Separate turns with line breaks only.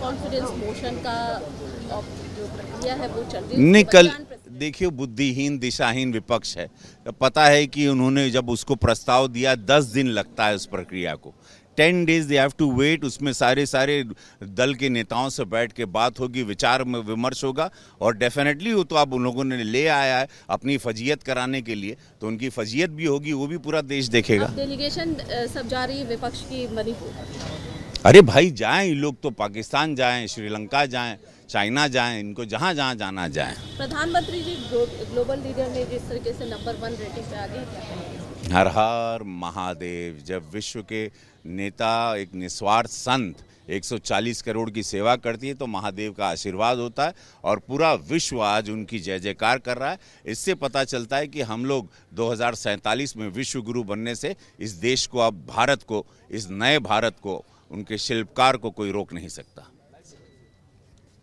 confidence motion का uh, जो प्रक्रिया है वो चल रही नहीं कल
देखिए बुद्धिहीन दिशाहीन विपक्ष है पता है कि उन्होंने जब उसको प्रस्ताव दिया दस दिन लगता है उस प्रक्रिया को ten days they have to wait उसमें सारे सारे दल के नेताओं से बैठ के बात होगी विचार में विमर्श होगा और डेफिनेटली वो तो आप उन लोगों ने ले आया है अपनी फजीयत कराने के लिए तो उनकी फजीयत भी होगी वो भी पूरा देश देखेगा
डेलीगेशन uh, सब जा रही है विपक्ष की मणिपुर
अरे भाई जाएं ये लोग तो पाकिस्तान जाएं श्रीलंका जाएं चाइना जाएं इनको जहाँ जहाँ जाना जाएं
प्रधानमंत्री जी
ग्लो, ग्लोबल लीडर में जिस तरीके से नंबर वन रेटिंग
हर हर महादेव जब विश्व के नेता एक निस्वार्थ संत 140 करोड़ की सेवा करती है तो महादेव का आशीर्वाद होता है और पूरा विश्व आज उनकी जय जयकार कर रहा है इससे पता चलता है कि हम लोग दो में विश्व गुरु बनने से इस देश को अब भारत को इस नए भारत को उनके शिल्पकार को कोई रोक नहीं सकता